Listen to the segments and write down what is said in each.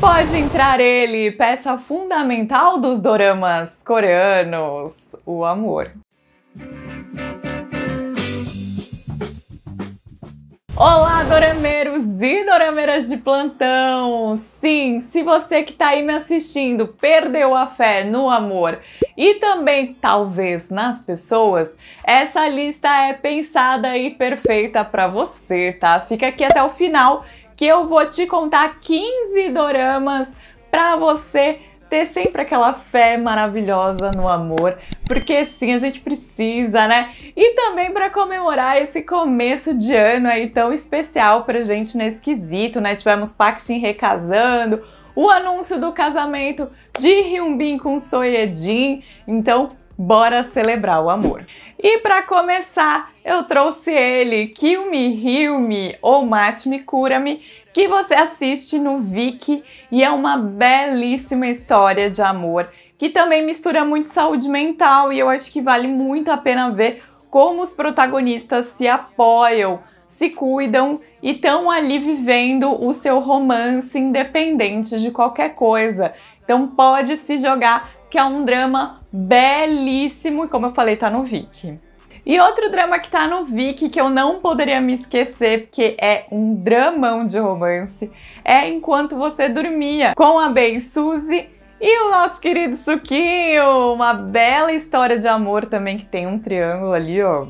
pode entrar ele, peça fundamental dos doramas coreanos, o amor. Olá, dorameiros e dorameiras de plantão! Sim, se você que tá aí me assistindo perdeu a fé no amor e também talvez nas pessoas, essa lista é pensada e perfeita para você, tá? Fica aqui até o final que eu vou te contar 15 doramas para você ter sempre aquela fé maravilhosa no amor, porque sim, a gente precisa, né? E também para comemorar esse começo de ano aí tão especial pra gente nesse quesito, né? Tivemos Shin recasando, o anúncio do casamento de Hyunbin com Soyejin, então bora celebrar o amor. E para começar, eu trouxe ele, Kill Me, Heal Me ou Mate Me, Cura-me, que você assiste no Viki e é uma belíssima história de amor que também mistura muito saúde mental e eu acho que vale muito a pena ver como os protagonistas se apoiam, se cuidam e estão ali vivendo o seu romance independente de qualquer coisa. Então pode se jogar que é um drama belíssimo e como eu falei, tá no Viki. E outro drama que tá no Viki que eu não poderia me esquecer, porque é um dramão de romance, é Enquanto Você Dormia, com a Ben Suzy e o nosso querido Suquinho, uma bela história de amor também que tem um triângulo ali, ó.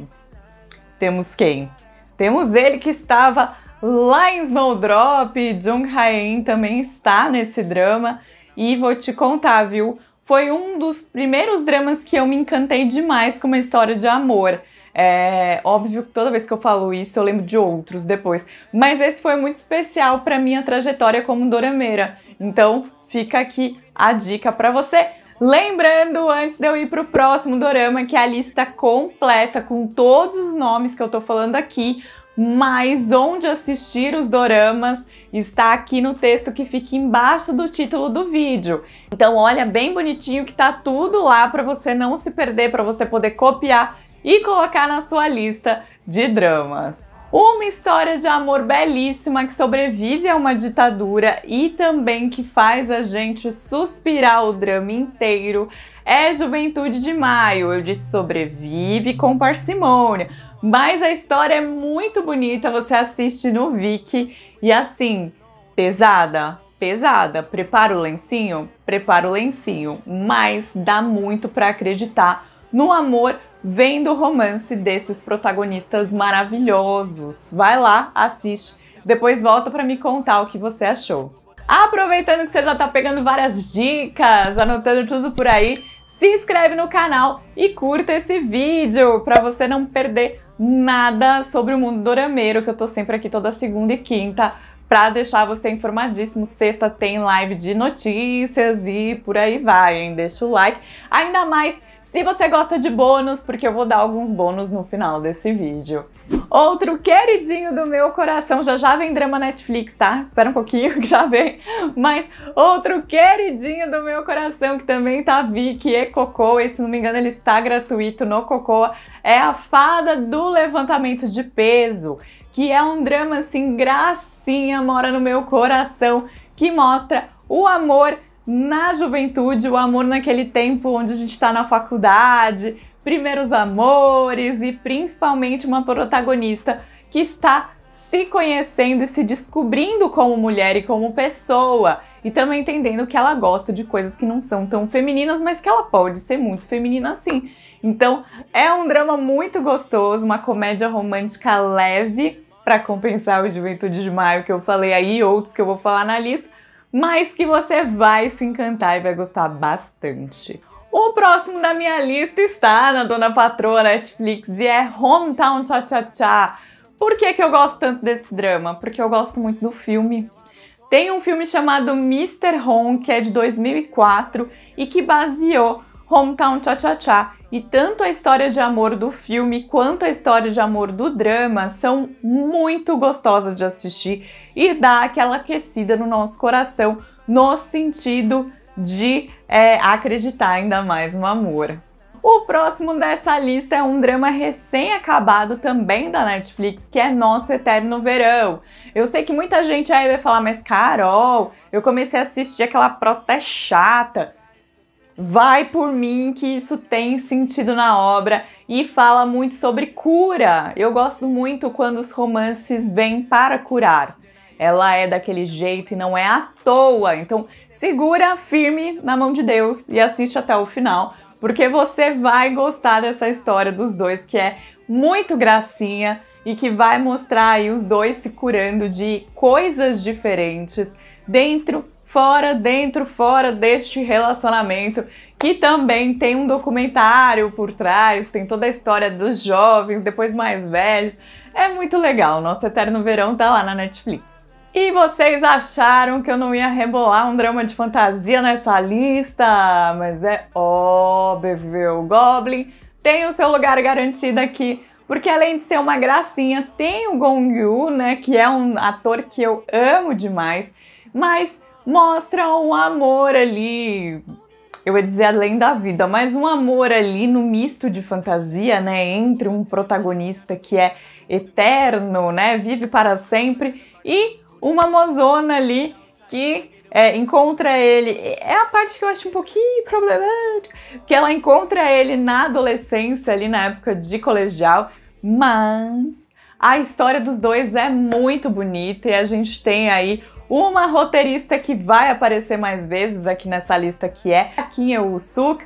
Temos quem? Temos ele que estava lá em Snowdrop, Jung Hae-in também está nesse drama e vou te contar, viu? foi um dos primeiros dramas que eu me encantei demais com uma história de amor. É óbvio que toda vez que eu falo isso eu lembro de outros depois, mas esse foi muito especial para minha trajetória como dorameira. Então fica aqui a dica para você. Lembrando, antes de eu ir para o próximo dorama, que é a lista completa com todos os nomes que eu tô falando aqui, mas onde assistir os doramas está aqui no texto que fica embaixo do título do vídeo. Então olha bem bonitinho que tá tudo lá para você não se perder, para você poder copiar e colocar na sua lista de dramas. Uma história de amor belíssima que sobrevive a uma ditadura e também que faz a gente suspirar o drama inteiro é Juventude de Maio. Eu disse sobrevive com parcimônia, mas a história é muito bonita, você assiste no Viki e assim, pesada, pesada. Prepara o lencinho? Prepara o lencinho, mas dá muito para acreditar no amor vendo o romance desses protagonistas maravilhosos. Vai lá, assiste, depois volta para me contar o que você achou. Aproveitando que você já tá pegando várias dicas, anotando tudo por aí, se inscreve no canal e curta esse vídeo para você não perder nada sobre o mundo dorameiro, que eu tô sempre aqui toda segunda e quinta para deixar você informadíssimo. Sexta tem live de notícias e por aí vai, hein? Deixa o like. Ainda mais se você gosta de bônus, porque eu vou dar alguns bônus no final desse vídeo. Outro queridinho do meu coração, já já vem drama Netflix, tá? Espera um pouquinho que já vem. Mas outro queridinho do meu coração, que também tá Vicky e Cocô, esse, se não me engano, ele está gratuito no Cocoa, é a fada do levantamento de peso, que é um drama assim gracinha, mora no meu coração, que mostra o amor na juventude, o amor naquele tempo onde a gente está na faculdade, primeiros amores e principalmente uma protagonista que está se conhecendo e se descobrindo como mulher e como pessoa e também entendendo que ela gosta de coisas que não são tão femininas, mas que ela pode ser muito feminina assim. Então, é um drama muito gostoso, uma comédia romântica leve para compensar o Juventude de Maio que eu falei aí, e outros que eu vou falar na lista, mas que você vai se encantar e vai gostar bastante. O próximo da minha lista está na Dona Patroa Netflix e é Hometown Cha Cha Cha. Por que, que eu gosto tanto desse drama? Porque eu gosto muito do filme. Tem um filme chamado Mr. Home, que é de 2004 e que baseou Hometown Cha-Cha-Cha. E tanto a história de amor do filme quanto a história de amor do drama são muito gostosas de assistir e dá aquela aquecida no nosso coração no sentido de é, acreditar ainda mais no amor. O próximo dessa lista é um drama recém-acabado também da Netflix, que é Nosso Eterno Verão. Eu sei que muita gente aí vai falar, mas Carol, eu comecei a assistir aquela prota é chata. Vai por mim que isso tem sentido na obra e fala muito sobre cura. Eu gosto muito quando os romances vêm para curar. Ela é daquele jeito e não é à toa. Então, segura firme na mão de Deus e assiste até o final, porque você vai gostar dessa história dos dois, que é muito gracinha e que vai mostrar aí os dois se curando de coisas diferentes dentro, fora, dentro, fora deste relacionamento que também tem um documentário por trás, tem toda a história dos jovens, depois mais velhos. É muito legal, Nosso Eterno Verão tá lá na Netflix. E vocês acharam que eu não ia rebolar um drama de fantasia nessa lista? Mas é óbvio, Goblin tem o seu lugar garantido aqui, porque além de ser uma gracinha, tem o Gong Yoo, né, que é um ator que eu amo demais, mas mostra um amor ali, eu ia dizer além da vida, mas um amor ali no misto de fantasia, né, entre um protagonista que é eterno, né, vive para sempre, e uma mozona ali que é, encontra ele. É a parte que eu acho um pouquinho problemática. Que ela encontra ele na adolescência, ali na época de colegial, mas a história dos dois é muito bonita e a gente tem aí uma roteirista que vai aparecer mais vezes aqui nessa lista que é a Kim Eul-suk,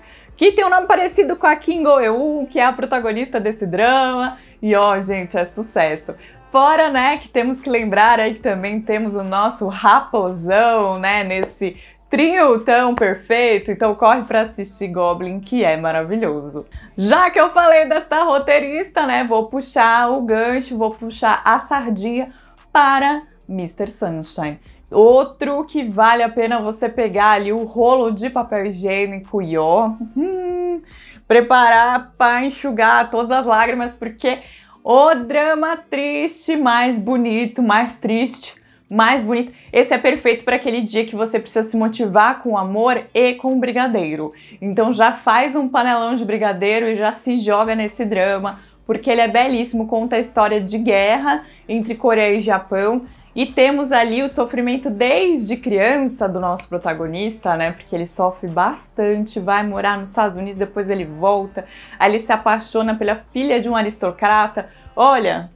que tem um nome parecido com a Kim Go Eun, que é a protagonista desse drama. E ó, gente, é sucesso. Fora, né, que temos que lembrar aí que também temos o nosso raposão, né, nesse trio tão perfeito, então corre para assistir Goblin, que é maravilhoso. Já que eu falei desta roteirista, né, vou puxar o gancho, vou puxar a sardinha para Mr. Sunshine. Outro que vale a pena você pegar ali o rolo de papel higiênico e ó, hum, preparar para enxugar todas as lágrimas, porque o drama triste mais bonito, mais triste, mais bonito. Esse é perfeito para aquele dia que você precisa se motivar com amor e com brigadeiro. Então já faz um panelão de brigadeiro e já se joga nesse drama, porque ele é belíssimo, conta a história de guerra entre Coreia e Japão e temos ali o sofrimento desde criança do nosso protagonista, né? Porque ele sofre bastante, vai morar nos Estados Unidos, depois ele volta, aí ele se apaixona pela filha de um aristocrata. Olha,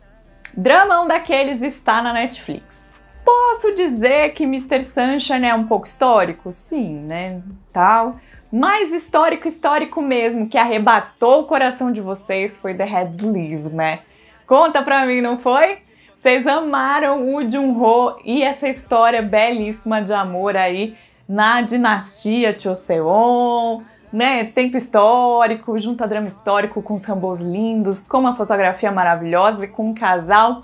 dramão daqueles está na Netflix. Posso dizer que Mr. Sunshine é um pouco histórico? Sim, né? Tal. Mais histórico, histórico mesmo, que arrebatou o coração de vocês foi The Red Sleeve, né? Conta pra mim, não foi? Vocês amaram o Junho ho e essa história belíssima de amor aí na dinastia Choseon, né? Tempo histórico, junta drama histórico com os rambos lindos, com uma fotografia maravilhosa e com um casal.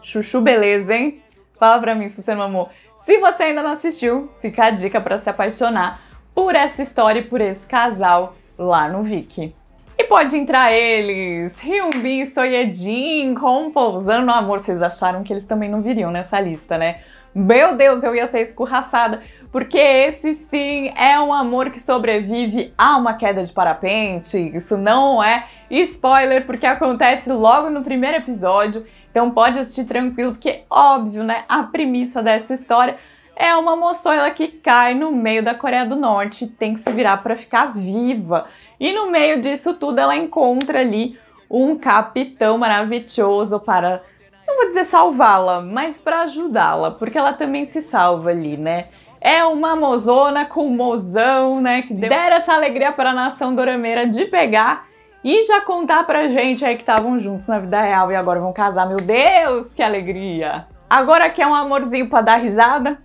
Chuchu beleza, hein? Fala pra mim se você não amou. Se você ainda não assistiu, fica a dica para se apaixonar por essa história e por esse casal lá no Viki. E pode entrar eles, Hyunbin e Soyedin com Pousando Amor. Vocês acharam que eles também não viriam nessa lista, né? Meu Deus, eu ia ser escorraçada, porque esse sim é um amor que sobrevive a uma queda de parapente. Isso não é spoiler, porque acontece logo no primeiro episódio. Então pode assistir tranquilo, porque óbvio, né? A premissa dessa história é uma moçoila que cai no meio da Coreia do Norte e tem que se virar para ficar viva. E no meio disso tudo, ela encontra ali um capitão maravilhoso para, não vou dizer salvá-la, mas para ajudá-la, porque ela também se salva ali, né? É uma mozona com mozão, né? Que dera essa alegria para a nação dorameira de pegar e já contar pra gente aí que estavam juntos na vida real e agora vão casar. Meu Deus, que alegria! Agora quer um amorzinho para dar risada?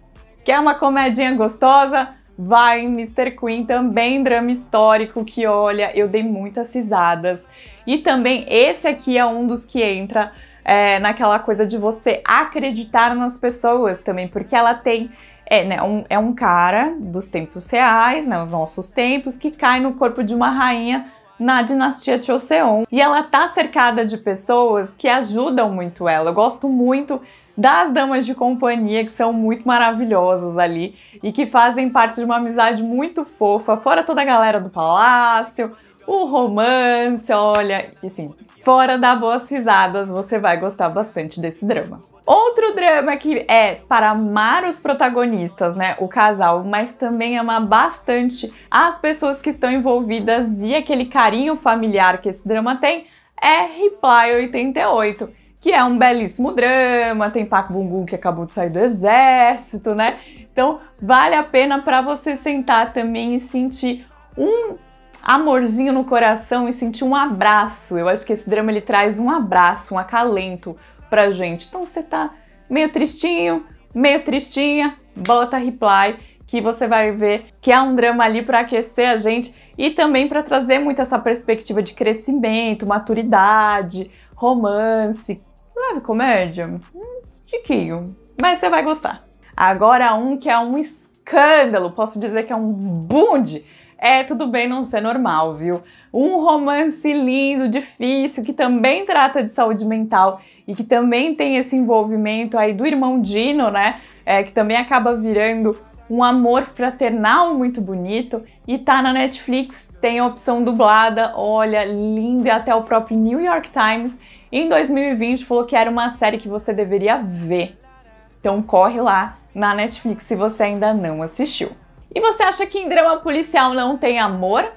Quer uma comedinha gostosa? Vai Mr. Queen, também drama histórico que, olha, eu dei muitas risadas. E também esse aqui é um dos que entra é, naquela coisa de você acreditar nas pessoas também, porque ela tem é, né, um, é um cara dos tempos reais, né, os nossos tempos, que cai no corpo de uma rainha na dinastia Choseon. E ela tá cercada de pessoas que ajudam muito ela. Eu gosto muito das damas de companhia que são muito maravilhosas ali e que fazem parte de uma amizade muito fofa, fora toda a galera do palácio, o romance, olha, e sim, fora da boas risadas, você vai gostar bastante desse drama. Outro drama que é para amar os protagonistas, né, o casal, mas também amar bastante as pessoas que estão envolvidas e aquele carinho familiar que esse drama tem, é Reply 88 que é um belíssimo drama, tem Paco Bumbum que acabou de sair do exército, né? Então vale a pena para você sentar também e sentir um amorzinho no coração e sentir um abraço. Eu acho que esse drama ele traz um abraço, um acalento pra gente. Então você tá meio tristinho, meio tristinha, bota reply que você vai ver que é um drama ali para aquecer a gente e também para trazer muito essa perspectiva de crescimento, maturidade, romance, sabe comédia? Hum, chiquinho, Mas você vai gostar. Agora um que é um escândalo, posso dizer que é um desbunde. É, tudo bem não ser normal, viu? Um romance lindo, difícil, que também trata de saúde mental e que também tem esse envolvimento aí do irmão Dino, né? É, que também acaba virando um amor fraternal muito bonito e tá na Netflix, tem a opção dublada, olha, lindo e até o próprio New York Times em 2020 falou que era uma série que você deveria ver. Então corre lá na Netflix se você ainda não assistiu. E você acha que em drama policial não tem amor?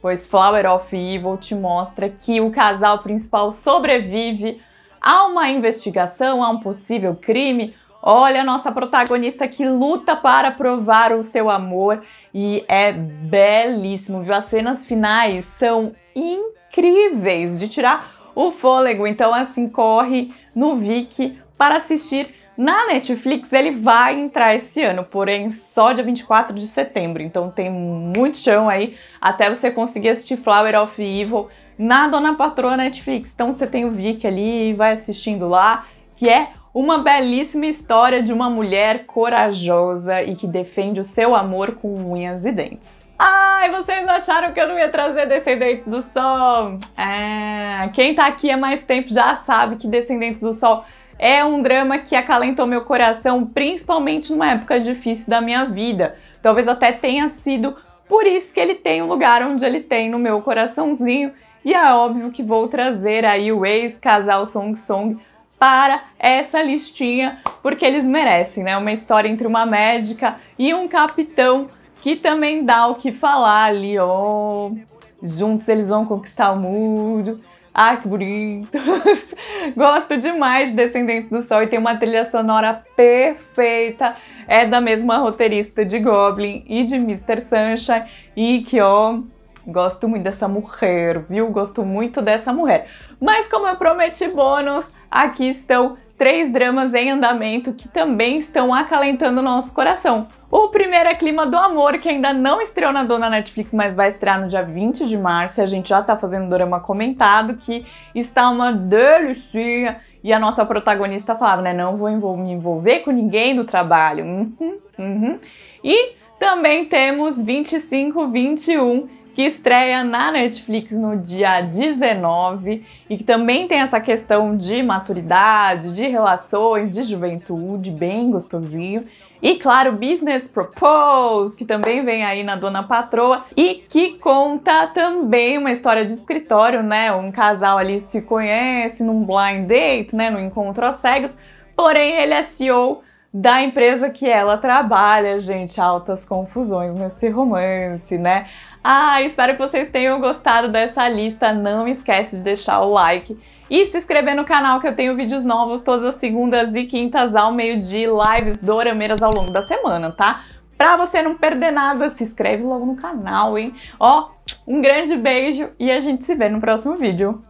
Pois Flower of Evil te mostra que o casal principal sobrevive a uma investigação, a um possível crime. Olha a nossa protagonista que luta para provar o seu amor e é belíssimo, viu? As cenas finais são incríveis de tirar o fôlego. Então, assim, corre no Viki para assistir na Netflix ele vai entrar esse ano, porém só dia 24 de setembro. Então tem muito chão aí até você conseguir assistir Flower of Evil na Dona Patroa Netflix. Então você tem o Vic ali, e vai assistindo lá, que é uma belíssima história de uma mulher corajosa e que defende o seu amor com unhas e dentes. Ai, vocês acharam que eu não ia trazer Descendentes do Sol? É, quem tá aqui há mais tempo já sabe que Descendentes do Sol é um drama que acalentou meu coração, principalmente numa época difícil da minha vida. Talvez até tenha sido por isso que ele tem o um lugar onde ele tem no meu coraçãozinho. E é óbvio que vou trazer aí o ex-casal Song Song para essa listinha, porque eles merecem, né? Uma história entre uma médica e um capitão que também dá o que falar ali, ó. Juntos eles vão conquistar o mundo. Ah, que bonitos! Gosto demais de Descendentes do Sol e tem uma trilha sonora perfeita. É da mesma roteirista de Goblin e de Mr. Sunshine. E que, ó, gosto muito dessa mulher, viu? Gosto muito dessa mulher. Mas como eu prometi bônus, aqui estão três dramas em andamento que também estão acalentando nosso coração. O primeiro é Clima do Amor, que ainda não estreou na dona Netflix, mas vai estrear no dia 20 de março. A gente já tá fazendo um drama comentado que está uma delícia. E a nossa protagonista falava, né? Não vou me envolver com ninguém do trabalho. Uhum, uhum. E também temos 25, 21 que estreia na Netflix no dia 19 e que também tem essa questão de maturidade, de relações, de juventude, bem gostosinho. E claro, Business Propose, que também vem aí na Dona Patroa e que conta também uma história de escritório, né? Um casal ali se conhece num blind date, né? No encontro às cegas, porém ele é CEO da empresa que ela trabalha, gente. Altas confusões nesse romance, né? Ah, espero que vocês tenham gostado dessa lista. Não esquece de deixar o like e se inscrever no canal que eu tenho vídeos novos todas as segundas e quintas ao meio-dia, lives dorameiras ao longo da semana, tá? Pra você não perder nada, se inscreve logo no canal, hein? Ó, um grande beijo e a gente se vê no próximo vídeo.